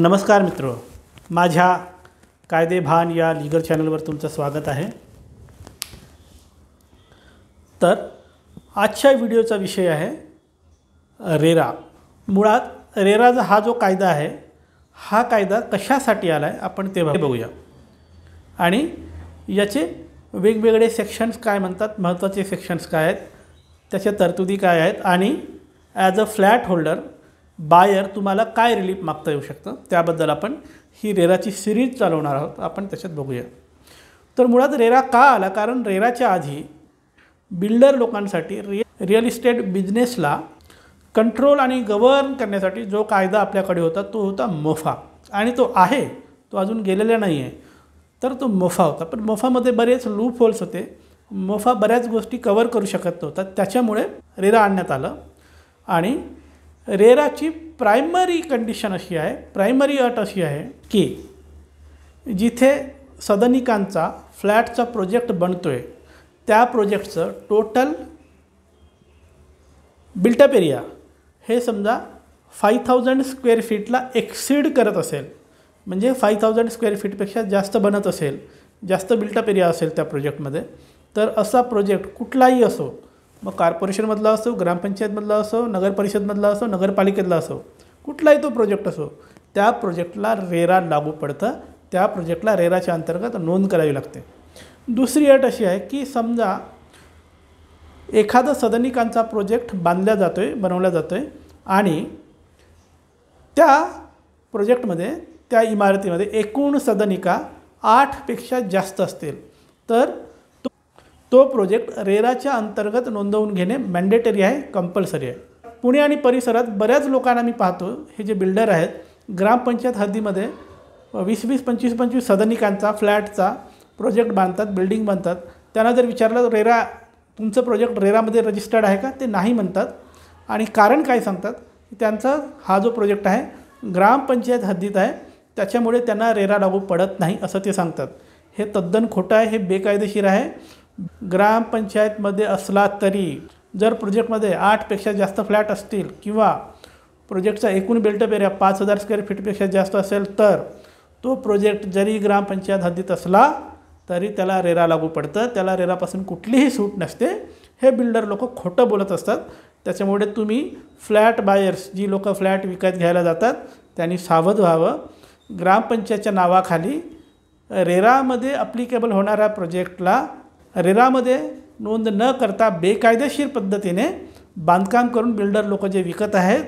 नमस्कार मित्र माझ्या कायदे भान या लीगल चॅनलवर तुमचं स्वागत आहे तर आजच्या व्हिडिओचा विषय आहे रेरा मुळात रेराचा हा जो कायदा आहे हा कायदा कशासाठी आला आहे आपण ते बघूया आणि याचे वेगवेगळे सेक्शन्स काय म्हणतात महत्त्वाचे सेक्शन्स काय आहेत त्याच्या तरतुदी काय आहेत आणि as a flat holder buyer तुम्हाला काय रिलीफ मागता येऊ शकतं त्याबद्दल आपण ही रेराची सिरीज चालवणार आहोत आपण त्याच्यात बघूया तर मुळात रेरा का आला कारण रेराच्या आधी बिल्डर लोकांसाठी रि रिअल इस्टेट बिझनेसला कंट्रोल आणि गव्हर्न करण्यासाठी जो कायदा आपल्याकडे होता तो होता मोफा आणि तो आहे तो अजून गेलेला नाही आहे तर तो मोफा होता पण मोफामध्ये बरेच लूप होल्स होते मोफा बऱ्याच गोष्टी कवर करू शकत नव्हता त्याच्यामुळे रेरा आणण्यात आलं आणि रेराची प्रायमरी कंडिशन अशी आहे प्रायमरी अट अशी आहे की जिथे सदनिकांचा फ्लॅटचा प्रोजेक्ट बनतो आहे त्या प्रोजेक्टचं टोटल बिल्टअप एरिया हे समजा फाईव्ह थाउजंड स्क्वेअर फीटला एक्सीड करत असेल म्हणजे फाईव्ह थाउजंड स्क्वेअर फीटपेक्षा जास्त बनत असेल जास्त बिल्टअप एरिया असेल त्या प्रोजेक्टमध्ये तर असा प्रोजेक्ट कुठलाही असो मग कॉर्पोरेशनमधला असो ग्रामपंचायतमधला असो नगरपरिषदमधला असो नगरपालिकेतला असो कुठलाही तो प्रोजेक्ट असो त्या प्रोजेक्टला रेरा लागू पडतं त्या प्रोजेक्टला रेराच्या अंतर्गत नोंद करावी लागते दुसरी अट अशी आहे की समजा एखादा सदनिकांचा प्रोजेक्ट बांधला जातो आहे बनवला जातो आहे आणि त्या प्रोजेक्टमध्ये त्या इमारतीमध्ये एकूण सदनिका आठपेक्षा जास्त असतील तर तो प्रोजेक्ट रेराच्या अंतर्गत नोंदवून घेणे मॅन्डेटरी आहे कंपल्सरी आहे पुणे आणि परिसरात बऱ्याच लोकांना मी पाहतो हे जे बिल्डर आहेत ग्रामपंचायत हद्दीमध्ये वीस वीस पंचवीस पंचवीस सदनिकांचा फ्लॅटचा प्रोजेक्ट बांधतात बिल्डिंग बांधतात त्यांना जर विचारलं रेरा तुमचं प्रोजेक्ट रेरामध्ये रजिस्टर्ड आहे का ते नाही म्हणतात आणि कारण काय सांगतात त्यांचा हा जो प्रोजेक्ट आहे ग्रामपंचायत हद्दीत आहे त्याच्यामुळे त्यांना रेरा लागू पडत नाही असं ते सांगतात हे तद्दन खोटं आहे हे बेकायदेशीर आहे ग्रामपंचायतमध्ये असला तरी जर प्रोजेक्टमध्ये आठपेक्षा जास्त फ्लॅट असतील किंवा प्रोजेक्टचा एकूण बिल्टअप एरिया पाच हजार स्क्वेअर फीटपेक्षा जास्त असेल तर तो प्रोजेक्ट जरी ग्रामपंचायत हद्दीत असला तरी त्याला रेरा लागू पडतं त्याला रेरापासून कुठलीही सूट नसते हे बिल्डर लोक खोटं बोलत असतात त्याच्यामुळे तुम्ही फ्लॅट बायर्स जी लोकं फ्लॅट विकत घ्यायला जातात त्यांनी सावध व्हावं ग्रामपंचायतच्या नावाखाली रेरामध्ये अप्लिकेबल होणाऱ्या प्रोजेक्टला रेरामध्ये नोंद न करता बेकायदेशीर पद्धतीने बांधकाम करून बिल्डर लोक जे विकत आहेत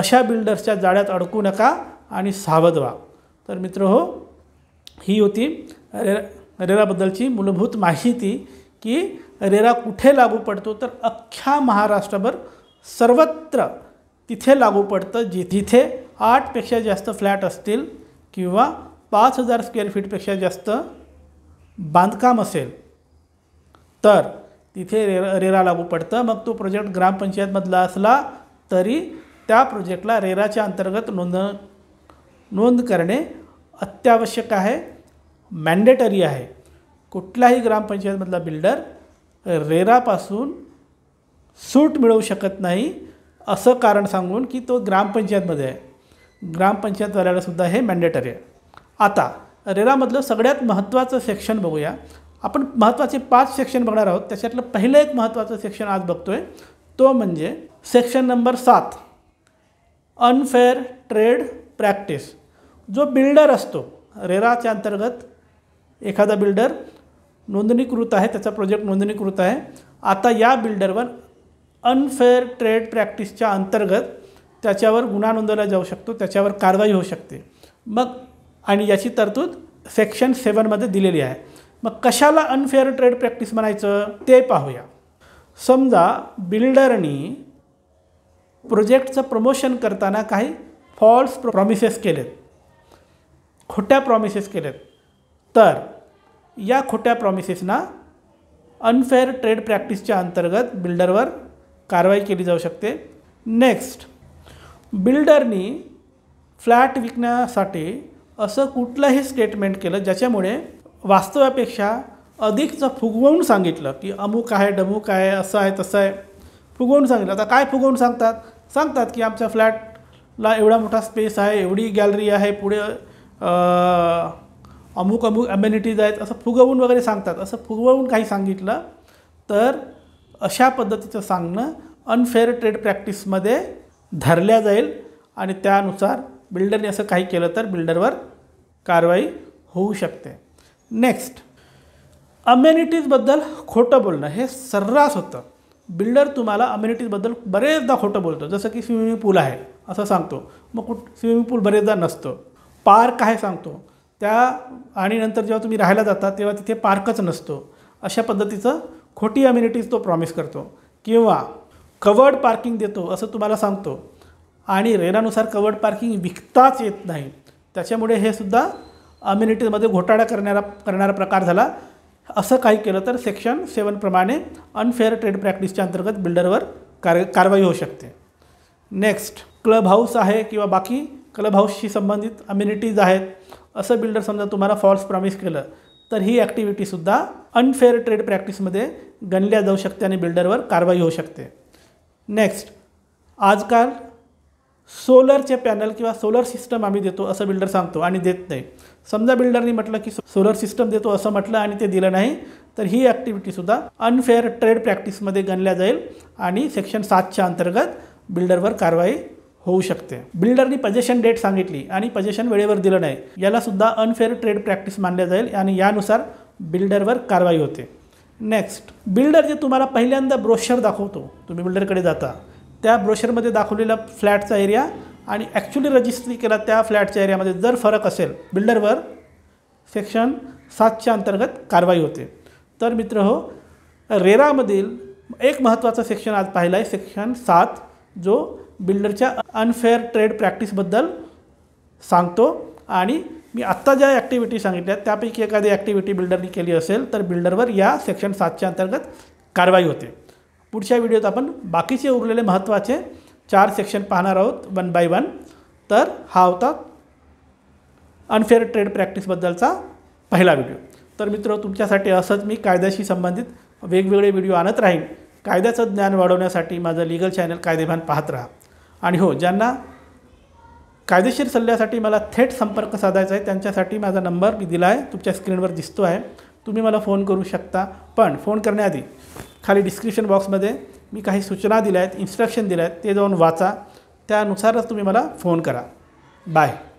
अशा बिल्डर्सच्या जाळ्यात अडकू नका आणि सावध व्हा तर मित्र हो ही होती रे रेराबद्दलची मूलभूत माहिती की रेरा कुठे लागू पडतो तर अख्ख्या महाराष्ट्रभर सर्वत्र तिथे लागू पडतं जे तिथे आठपेक्षा जास्त फ्लॅट असतील किंवा पाच हजार स्क्वेअर फीटपेक्षा जास्त बांधकाम असेल तर तिथे रे रेरा लागू पडतं मग तो प्रोजेक्ट ग्रामपंचायतमधला असला तरी त्या प्रोजेक्टला रेराच्या अंतर्गत नोंद नोंद करणे अत्यावश्यक आहे मॅन्डेटरी आहे कुठलाही ग्रामपंचायतमधला बिल्डर रेरापासून सूट मिळवू शकत नाही असं कारण सांगून की तो ग्रामपंचायतमध्ये आहे ग्रामपंचायतवाल्यालासुद्धा हे मॅन्डेटरी आहे आता रेरामधलं सगळ्यात महत्त्वाचं सेक्शन बघूया आपण महत्त्वाचे पाच सेक्शन बघणार आहोत त्याच्यातलं पहिलं एक महत्त्वाचं सेक्शन आज बघतोय तो म्हणजे सेक्शन नंबर सात अनफेअर ट्रेड प्रॅक्टिस जो बिल्डर असतो रेराच्या अंतर्गत एखादा बिल्डर नोंदणीकृत आहे त्याचा प्रोजेक्ट नोंदणीकृत आहे आता या बिल्डरवर अनफेअर ट्रेड प्रॅक्टिसच्या अंतर्गत त्याच्यावर गुन्हा नोंदवला जाऊ शकतो त्याच्यावर कारवाई होऊ शकते मग आणि याची तरतूद सेक्शन सेवनमध्ये दिलेली आहे मग कशाला अनफेअर ट्रेड प्रॅक्टिस म्हणायचं ते पाहूया समजा बिल्डरनी प्रोजेक्टचं प्रमोशन करताना काही फॉल्स प्रॉमिसेस केलेत खोट्या प्रॉमिसेस केलेत तर या खोट्या प्रॉमिसेसना अनफेअर ट्रेड प्रॅक्टिसच्या अंतर्गत बिल्डरवर कारवाई केली जाऊ शकते नेक्स्ट बिल्डरनी फ्लॅट विकण्यासाठी असं कुठलंही स्टेटमेंट केलं ज्याच्यामुळे वास्तवापेक्षा अधिकचं फुगवून सांगितलं की अमुक आहे डमुक आहे असं आहे तसं आहे फुगवून सांगितलं आता काय फुगवून सांगतात सांगतात की आमच्या फ्लॅटला एवढा मोठा स्पेस आहे एवढी गॅलरी आहे पुढे अमुक अमुक अम्युनिटीज आहेत असं फुगवून वगैरे सांगतात असं फुगवून काही सांगितलं तर अशा पद्धतीचं सांगणं अनफेअर ट्रेड प्रॅक्टिसमध्ये धरल्या जाईल आणि त्यानुसार बिल्डरने असं काही केलं तर बिल्डरवर कारवाई होऊ शकते नेक्स्ट अम्युनिटीजबद्दल खोटं बोलणं हे सर्रास होतं बिल्डर तुम्हाला अम्युनिटीजबद्दल बरेचदा खोटं बोलतो जसं की स्विमिंग पूल आहे असं सांगतो मग कुठ स्विमिंग पूल बरेचदा नसतो पार्क आहे सांगतो त्या आणि नंतर जेव्हा तुम्ही राहायला जाता तेव्हा तिथे पार्कच नसतो अशा पद्धतीचं खोटी अम्युनिटीज तो प्रॉमिस करतो किंवा कवर्ड पार्किंग देतो असं तुम्हाला सांगतो आणि रेनानुसार कवर्ड पार्किंग विकताच येत नाही त्याच्यामुळे हे सुद्धा अम्युनिटीमध्ये घोटाळा करणारा करणारा प्रकार झाला असं काही केलं तर सेक्शन सेवनप्रमाणे अनफेअर ट्रेड प्रॅक्टिसच्या अंतर्गत बिल्डरवर कार कारवाई होऊ शकते नेक्स्ट क्लब हाऊस आहे किंवा बाकी क्लब हाऊसशी संबंधित अम्युनिटीज आहेत असं बिल्डर समजा तुम्हाला फॉल्स प्रॉमिस केलं तर ही ॲक्टिव्हिटीसुद्धा अनफेअर ट्रेड प्रॅक्टिसमध्ये गणल्या जाऊ शकते आणि बिल्डरवर कारवाई होऊ शकते नेक्स्ट आजकाल सोलरचे पॅनल किंवा सोलर सिस्टम आम्ही देतो असं बिल्डर सांगतो आणि देत नाही समजा बिल्डरनी म्हटलं की सोलर सिस्टम देतो असं म्हटलं आणि ते दिलं नाही तर ही ॲक्टिव्हिटीसुद्धा अनफेअर ट्रेड प्रॅक्टिसमध्ये गणल्या जाईल आणि सेक्शन सातच्या अंतर्गत बिल्डरवर कारवाई होऊ शकते बिल्डरनी पजेशन डेट सांगितली आणि पजेशन वेळेवर दिलं नाही यालासुद्धा अनफेअर ट्रेड प्रॅक्टिस मानल्या जाईल आणि यानुसार बिल्डरवर कारवाई होते नेक्स्ट बिल्डर जे तुम्हाला पहिल्यांदा ब्रोशर दाखवतो तुम्ही बिल्डरकडे जाता त्या ब्रोशरमध्ये दाखवलेला फ्लॅटचा एरिया आणि ॲक्च्युली रजिस्ट्री केला त्या फ्लॅटच्या एरियामध्ये जर फरक असेल बिल्डरवर सेक्शन सातच्या अंतर्गत कारवाई होते तर मित्र हो रेरामधील एक महत्त्वाचा सेक्शन आज पाहिला आहे सेक्शन सात जो बिल्डरच्या अनफेअर ट्रेड प्रॅक्टिसबद्दल सांगतो आणि मी आत्ता ज्या ॲक्टिव्हिटी सांगितल्या त्यापैकी एखादी ॲक्टिव्हिटी बिल्डरनी केली असेल तर बिल्डरवर या सेक्शन सातच्या अंतर्गत कारवाई होते पुढच्या व्हिडिओत आपण बाकीचे उरलेले महत्त्वाचे चार सेक्शन पाहणार आहोत वन बाय वन तर हा होता अनफेअर ट्रेड प्रॅक्टिसबद्दलचा पहिला व्हिडिओ तर मित्र तुमच्यासाठी असंच मी कायद्याशी संबंधित वेगवेगळे व्हिडिओ आणत राहीन कायद्याचं ज्ञान वाढवण्यासाठी माझं लीगल चॅनल कायदेभान पाहत राहा आणि हो ज्यांना कायदेशीर सल्ल्यासाठी मला थेट संपर्क साधायचा आहे त्यांच्यासाठी माझा नंबर मी दिला आहे तुमच्या स्क्रीनवर दिसतो आहे तुम्ही मला फोन करू शकता पण फोन करण्याआधी खाली डिस्क्रिप्शन बॉक्समध्ये मी काही सूचना दिल्या आहेत इन्स्ट्रक्शन दिल्या आहेत ते जाऊन वाचा त्यानुसारच तुम्ही मला फोन करा बाय